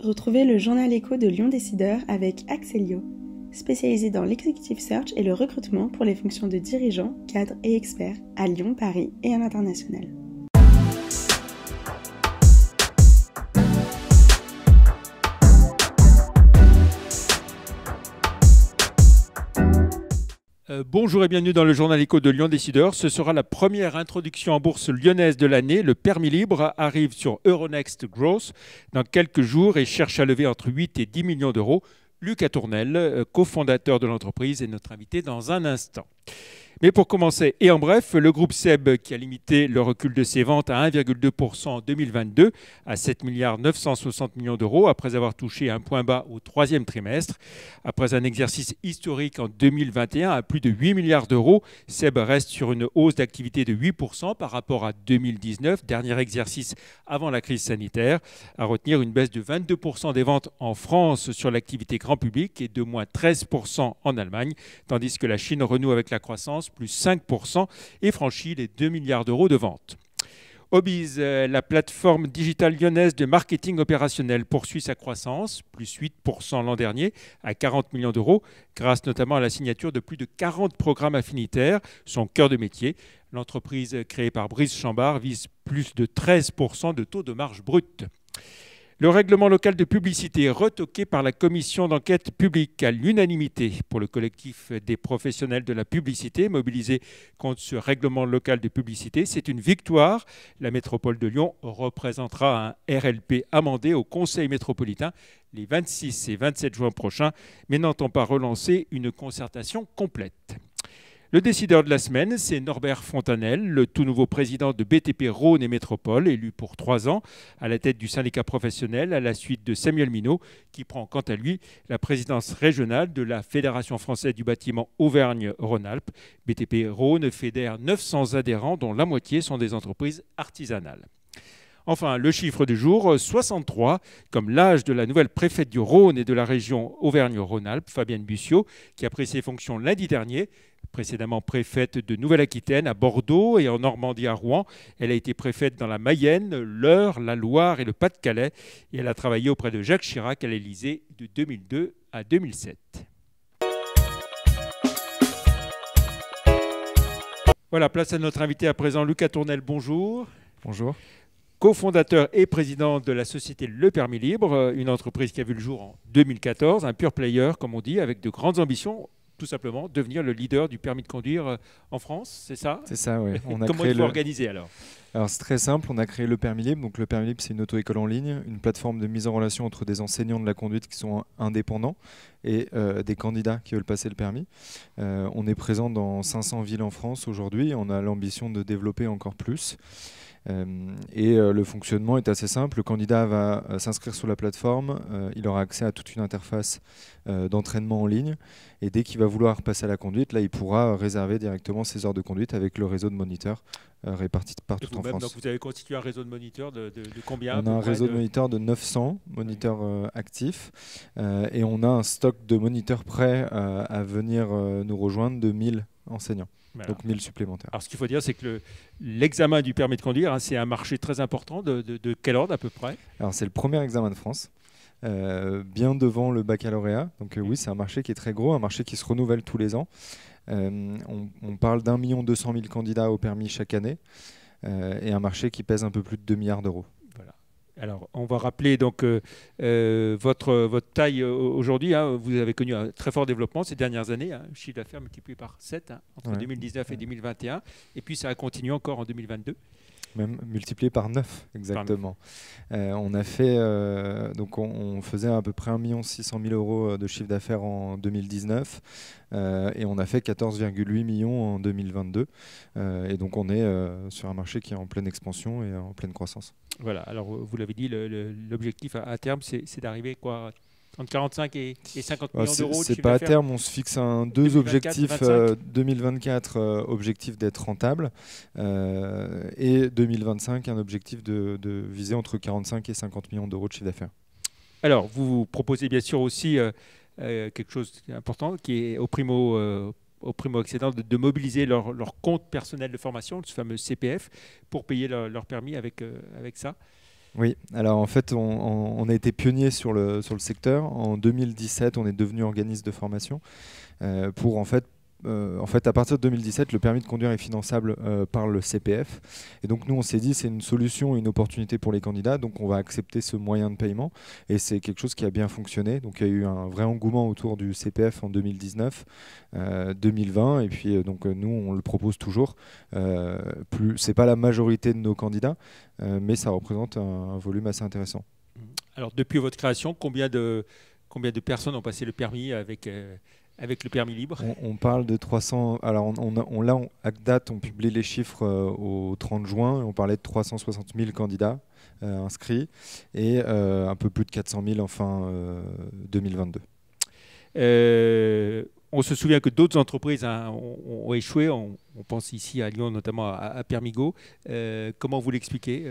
Retrouvez le journal écho de Lyon Décideur avec Axelio, spécialisé dans l'executive search et le recrutement pour les fonctions de dirigeants, cadres et experts à Lyon, Paris et à l'international. Euh, bonjour et bienvenue dans le journal éco de Lyon Décideur. Ce sera la première introduction en bourse lyonnaise de l'année. Le permis libre arrive sur Euronext Growth dans quelques jours et cherche à lever entre 8 et 10 millions d'euros. Lucas Tournel, euh, cofondateur de l'entreprise, est notre invité dans un instant. Mais pour commencer, et en bref, le groupe SEB qui a limité le recul de ses ventes à 1,2% en 2022 à 7 milliards 960 millions d'euros après avoir touché un point bas au troisième trimestre. Après un exercice historique en 2021 à plus de 8 milliards d'euros, SEB reste sur une hausse d'activité de 8% par rapport à 2019, dernier exercice avant la crise sanitaire. À retenir une baisse de 22% des ventes en France sur l'activité grand public et de moins 13% en Allemagne, tandis que la Chine renoue avec la la croissance, plus 5%, et franchit les 2 milliards d'euros de ventes. Obiz, euh, la plateforme digitale lyonnaise de marketing opérationnel, poursuit sa croissance, plus 8% l'an dernier, à 40 millions d'euros, grâce notamment à la signature de plus de 40 programmes affinitaires, son cœur de métier. L'entreprise créée par Brice Chambard vise plus de 13% de taux de marge brute. Le règlement local de publicité est retoqué par la commission d'enquête publique à l'unanimité pour le collectif des professionnels de la publicité mobilisé contre ce règlement local de publicité. C'est une victoire. La métropole de Lyon représentera un RLP amendé au Conseil métropolitain les 26 et 27 juin prochains, mais n'entend pas relancer une concertation complète. Le décideur de la semaine, c'est Norbert Fontanel, le tout nouveau président de BTP Rhône et Métropole, élu pour trois ans à la tête du syndicat professionnel à la suite de Samuel Minot, qui prend quant à lui la présidence régionale de la Fédération française du bâtiment Auvergne-Rhône-Alpes. BTP Rhône fédère 900 adhérents, dont la moitié sont des entreprises artisanales. Enfin, le chiffre du jour, 63, comme l'âge de la nouvelle préfète du Rhône et de la région Auvergne-Rhône-Alpes, Fabienne Bussiot, qui a pris ses fonctions lundi dernier, précédemment préfète de Nouvelle-Aquitaine à Bordeaux et en Normandie à Rouen. Elle a été préfète dans la Mayenne, l'Eure, la Loire et le Pas-de-Calais. Et elle a travaillé auprès de Jacques Chirac à l'Élysée de 2002 à 2007. Voilà, place à notre invité à présent, Lucas Tournel. Bonjour. Bonjour cofondateur et président de la société Le Permis Libre, une entreprise qui a vu le jour en 2014, un pur player, comme on dit, avec de grandes ambitions tout simplement devenir le leader du permis de conduire euh, en France, c'est ça C'est ça, oui. On a comment il faut organiser alors Alors c'est très simple, on a créé le permis libre. Donc le permis libre, c'est une auto-école en ligne, une plateforme de mise en relation entre des enseignants de la conduite qui sont indépendants et euh, des candidats qui veulent passer le permis. Euh, on est présent dans 500 villes en France aujourd'hui. On a l'ambition de développer encore plus. Euh, et euh, le fonctionnement est assez simple. Le candidat va euh, s'inscrire sur la plateforme, il aura accès à toute une interface d'entraînement en ligne. Et dès qu'il va vouloir passer à la conduite, là, il pourra réserver directement ses heures de conduite avec le réseau de moniteurs répartis partout en France. Donc vous avez constitué un réseau de moniteurs de, combien On a un réseau de... moniteurs de 900 moniteurs actifs et on a un stock de moniteurs prêts à venir nous rejoindre de 1000 enseignants, donc 1000 supplémentaires. Alors ce qu'il faut dire, c'est que l'examen du permis de conduire, hein, c'est un marché très important. De, quel ordre à peu près Alors c'est le premier examen de France. Euh, bien devant le baccalauréat. Donc euh, oui, c'est un marché qui est très gros, un marché qui se renouvelle tous les ans. Euh, on, parle d'un million deux cent mille candidats au permis chaque année et un marché qui pèse un peu plus de 2 milliards d'euros. Alors, on va rappeler donc euh, euh, votre, taille euh, aujourd'hui. Hein. vous avez connu un très fort développement ces dernières années. Hein, chiffre d'affaires multiplié par 7 hein, entre 2019 et 2021. Et puis, ça a continué encore en 2022. Même multiplié par 9, exactement. Euh, on a fait, euh, donc on, faisait à peu près 1 600 000 euros euh, de chiffre d'affaires en 2019 et on a fait 14,8 millions en 2022. et donc on est sur un marché qui est en pleine expansion et en pleine croissance. Voilà, alors vous l'avez dit, l'objectif à, à, terme, c'est d'arriver quoi entre 45 et, 50 ah, millions d'euros. C'est pas à terme, on se fixe un, deux objectifs. 2024, euh, euh, objectif d'être rentable euh, et 2025, un objectif de, viser entre 45 et 50 millions d'euros de chiffre d'affaires. Alors, vous proposez bien sûr aussi quelque chose d'important qui est au primo aux primo-accédants de, mobiliser leur, compte personnel de formation, ce fameux CPF, pour payer leur, permis avec, avec ça. Oui, alors en fait, on, a été pionnier sur le, sur le secteur. En 2017, on est devenu organisme de formation euh, pour en fait euh, en fait, à partir de 2017, le permis de conduire est finançable euh, par le CPF. Et donc, nous, on s'est dit, c'est une solution, une opportunité pour les candidats. Donc, on va accepter ce moyen de paiement. Et c'est quelque chose qui a bien fonctionné. Donc, il y a eu un vrai engouement autour du CPF en 2019, 2020. Euh, Et puis, donc, nous, on le propose toujours. Ce c'est pas la majorité de nos candidats, mais ça représente un, volume assez intéressant. Alors, depuis votre création, combien de combien de personnes ont passé le permis avec, avec le permis libre on, parle de 300. Alors, on, on, là, à date, on publie les chiffres euh, au 30 juin. On parlait de 360 000 candidats euh, inscrits et euh, un peu plus de 400 000 en fin 2022. on se souvient que d'autres entreprises hein, ont, échoué. On, pense ici à Lyon, notamment à, à Permigo. comment vous l'expliquez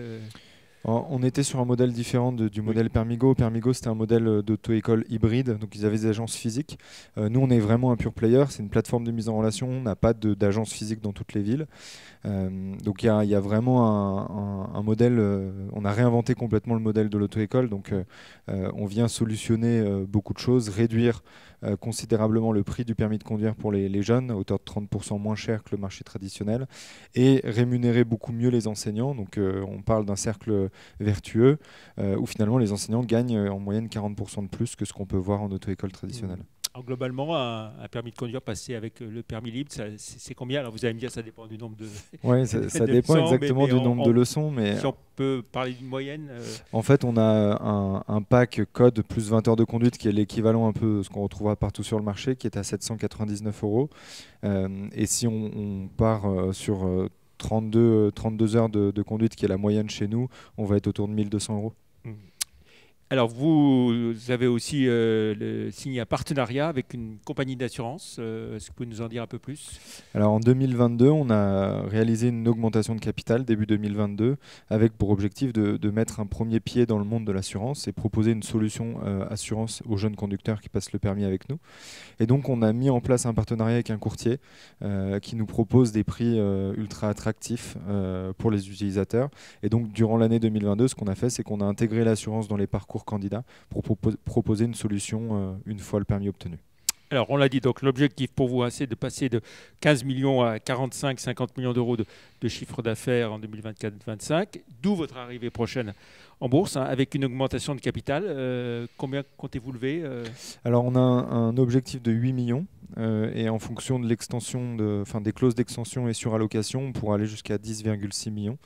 on était sur un modèle différent du modèle Permigo. Permigo, c'était un modèle euh, d'auto-école hybride, donc ils avaient des agences physiques. Euh, nous, on est vraiment un pure player, c'est une plateforme de mise en relation, on n'a pas d'agence physique dans toutes les villes. Euh, donc il y, a vraiment un, modèle, on a réinventé complètement le modèle de l'auto-école, donc on vient solutionner beaucoup de choses, réduire considérablement le prix du permis de conduire pour les, les jeunes, à hauteur de 30% moins cher que le marché traditionnel, et rémunérer beaucoup mieux les enseignants. Donc on parle d'un cercle vertueux, euh, où finalement les enseignants gagnent euh, en moyenne 40% de plus que ce qu'on peut voir en auto-école traditionnelle. Mm. globalement, un, permis de conduire passé avec euh, le permis libre, c'est combien Alors vous allez me dire, ça dépend du nombre de. Oui, ça, dépend exactement du nombre de leçons. Mais si on peut parler d'une moyenne. En fait, on a un, pack code plus 20 heures de conduite qui est l'équivalent un peu de ce qu'on retrouvera partout sur le marché, qui est à 799 euros. et si on, on part sur 32, 32 euh, heures de, de conduite qui est la moyenne chez nous, on va être autour de 1200 euros. Alors, vous avez aussi euh, le, signé un partenariat avec une compagnie d'assurance. Euh, est-ce que vous pouvez nous en dire un peu plus Alors, en 2022, on a réalisé une augmentation de capital début 2022 avec pour objectif de, mettre un premier pied dans le monde de l'assurance et proposer une solution euh, assurance aux jeunes conducteurs qui passent le permis avec nous. Et donc, on a mis en place un partenariat avec un courtier qui nous propose des prix ultra attractifs pour les utilisateurs. Et donc, durant l'année 2022, ce qu'on a fait, c'est qu'on a intégré l'assurance dans les parcours candidat pour proposer une solution euh, une fois le permis obtenu. Alors, on l'a dit, donc l'objectif pour vous, hein, c'est de passer de 15 millions à 45, 50 millions d'euros de, chiffre d'affaires en 2024-25, d'où votre arrivée prochaine en bourse, hein, avec une augmentation de capital. Euh, combien comptez-vous lever euh Alors, on a un, objectif de 8 millions, et en fonction de l'extension, de, fin des clauses d'extension et surallocation, pour aller jusqu'à 10,6 millions.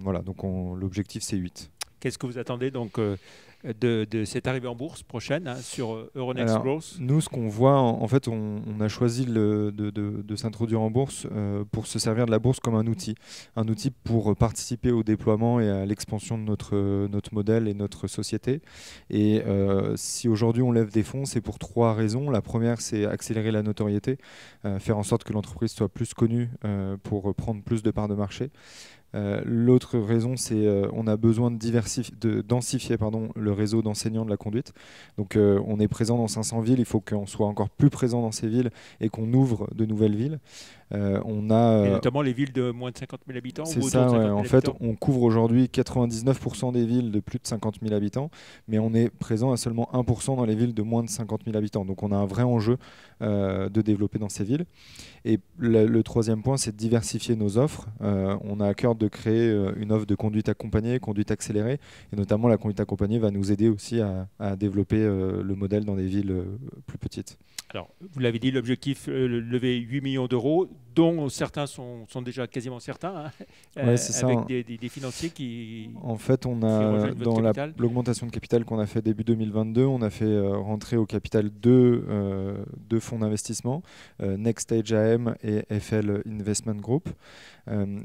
voilà, donc l'objectif, c'est 8. Qu'est-ce que vous attendez donc euh, de, cette arrivée en bourse prochaine hein, sur euh, Euronext Growth Nous, ce qu'on voit, en, fait, on, a choisi le, de, s'introduire en bourse euh, pour se servir de la bourse comme un outil. Un outil pour participer au déploiement et à l'expansion de notre, notre modèle et notre société. Et euh, si aujourd'hui on lève des fonds, c'est pour trois raisons. La première, c'est accélérer la notoriété, faire en sorte que l'entreprise soit plus connue pour prendre plus de parts de marché. l'autre raison, c'est qu'on a besoin de, de densifier pardon, le réseau d'enseignants de la conduite. Donc euh, on est présent dans 500 villes, il faut qu'on soit encore plus présent dans ces villes et qu'on ouvre de nouvelles villes. Euh, on a, euh, notamment les villes de moins de 50 000 habitants C'est ça, en fait, on couvre aujourd'hui 99% des villes de plus de 50 000 habitants, mais on est présent à seulement 1% dans les villes de moins de 50 000 habitants. Donc on a un vrai enjeu euh, de développer dans ces villes. Et le, troisième point, c'est de diversifier nos offres. on a à cœur de créer une offre de conduite accompagnée, conduite accélérée, et notamment la conduite accompagnée va nous aider aussi à, à développer le modèle dans des villes plus petites. Alors, vous l'avez dit, l'objectif, lever 8 millions d'euros dont certains sont, déjà quasiment certains, hein, euh, avec hein. des, financiers qui... En fait, on a, dans l'augmentation de capital qu'on a fait début 2022, on a fait euh, rentrer au capital deux, euh, deux fonds d'investissement, Next Stage AM et FL Investment Group.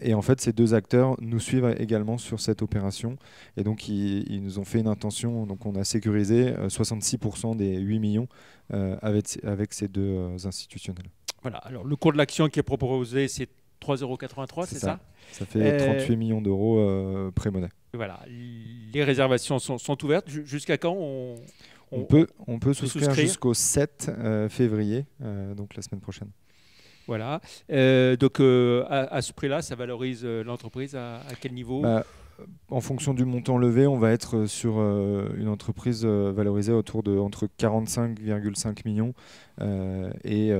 et en fait, ces deux acteurs nous suivent également sur cette opération. Et donc, ils, nous ont fait une intention, donc on a sécurisé 66% des 8 millions avec, avec ces deux institutionnels. Voilà, alors le cours de l'action qui est proposé, c'est 3,83 c'est ça, ça fait 38 euh, millions d'euros euh, pré-monnaie. Voilà, les réservations sont, ouvertes. Jusqu'à quand on, on, peut, on peut souscrire, jusqu'au 7 euh, février, donc la semaine prochaine. Voilà. donc à, ce prix-là, ça valorise l'entreprise à, quel niveau bah, euh, en fonction du montant levé, on va être euh, sur euh, une entreprise valorisée autour de entre 45,5 millions et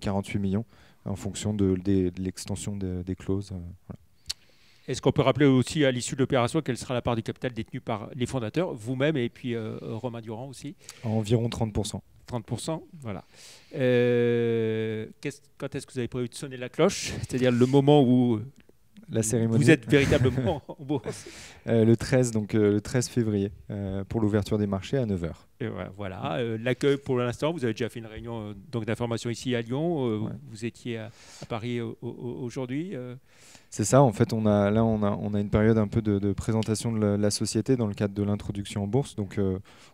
48 millions en fonction de, l'extension des clauses. Est-ce qu'on peut rappeler aussi à l'issue de l'opération quelle sera la part du capital détenue par les fondateurs, vous-même et puis Romain Durand aussi Environ 30%. 30%, voilà. quand est-ce que vous avez prévu de sonner la cloche C'est-à-dire le moment où la cérémonie. Vous êtes véritablement en bourse. Euh, le 13, donc euh, le 13 février, euh, pour l'ouverture des marchés à 9h. voilà, l'accueil pour l'instant, vous avez déjà fait une réunion donc d'information ici à Lyon, vous étiez à, Paris aujourd'hui. C'est ça, en fait, on a, là, on a, une période un peu de, présentation de la, société dans le cadre de l'introduction en bourse. Donc,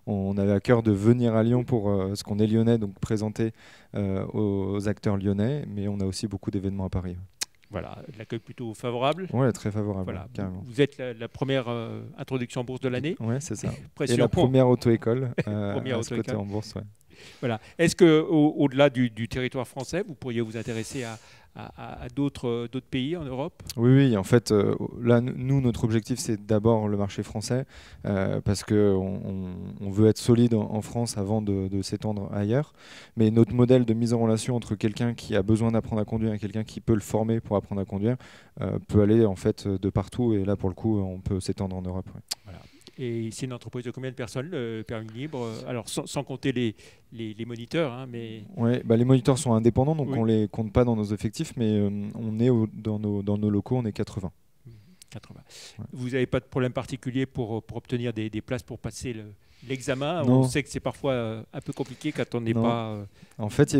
on, avait à cœur de venir à Lyon pour ce qu'on est lyonnais, donc présenter aux, acteurs lyonnais, mais on a aussi beaucoup d'événements à Paris. Voilà, l'accueil plutôt favorable. Oui, très favorable. Carrément. Vous êtes la, première euh, introduction en bourse de l'année. Oui, c'est ça. Et la première auto-école euh, à auto ce côté en bourse. Ouais. Voilà. Est-ce que au, delà du, territoire français, vous pourriez vous intéresser à, d'autres, euh, d'autres pays en Europe oui, oui, en fait, euh, là, nous, notre objectif, c'est d'abord le marché français, euh, parce qu'on on, veut être solide en, France avant de, s'étendre ailleurs. Mais notre modèle de mise en relation entre quelqu'un qui a besoin d'apprendre à conduire et quelqu'un qui peut le former pour apprendre à conduire peut aller en fait de partout. Et là, pour le coup, on peut s'étendre en Europe. Voilà. Et c'est une entreprise de combien de personnes, le permis libre Alors, sans, compter les, les, moniteurs. Hein, mais... ouais, bah les moniteurs sont indépendants, donc on ne les compte pas dans nos effectifs, mais euh, on est dans, nos, dans nos locaux, on est 80. Vous n'avez pas de problème particulier pour, euh, obtenir des, places pour passer l'examen, on sait que c'est parfois euh, un peu compliqué quand on n'est pas euh,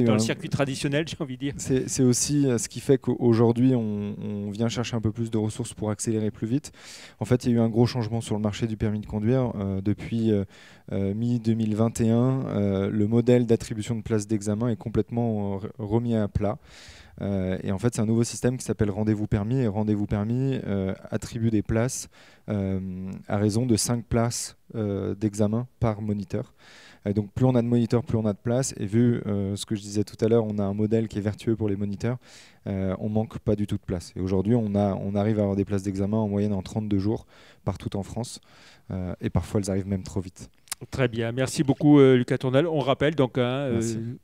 dans le circuit traditionnel, j'ai envie de dire. C'est aussi ce qui fait qu'aujourd'hui, on, vient chercher un peu plus de ressources pour accélérer plus vite. En fait, il y a eu un gros changement sur le marché du permis de conduire. depuis mi-2021, le modèle d'attribution de places d'examen est complètement remis à plat. Euh, et en fait, c'est un nouveau système qui s'appelle Rendez-vous Permis. Et Rendez-vous Permis euh, attribue des places euh, à raison de 5 places d'examen par moniteur. donc plus on a de moniteurs, plus on a de places. Et vu ce que je disais tout à l'heure, on a un modèle qui est vertueux pour les moniteurs. on manque pas du tout de place. Et aujourd'hui, on, on arrive à avoir des places d'examen en moyenne en 32 jours partout en France. et parfois, elles arrivent même trop vite. Très bien, merci beaucoup euh, Lucas Tournel. On rappelle donc hein, euh,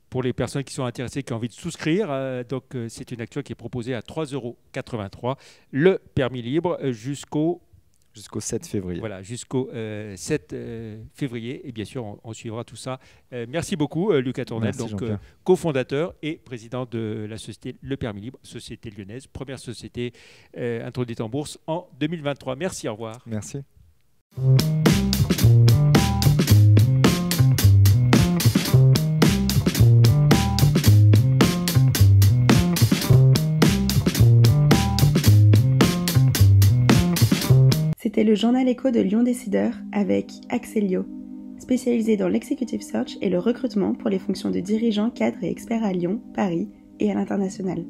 pour les personnes qui sont intéressées, qui ont envie de souscrire, euh, donc c'est une action qui est proposée à 3,83 euros le permis libre jusqu'au jusqu'au 7 février. Voilà, jusqu'au 7 février et bien sûr on, suivra tout ça. merci beaucoup Lucas Tournel, donc cofondateur et président de la société Le Permis Libre, société lyonnaise, première société introduite en bourse en 2023. Merci, au revoir. Merci. C'était le journal écho de Lyon Décideur avec Axelio, spécialisé dans l'executive search et le recrutement pour les fonctions de dirigeants, cadres et experts à Lyon, Paris et à l'international.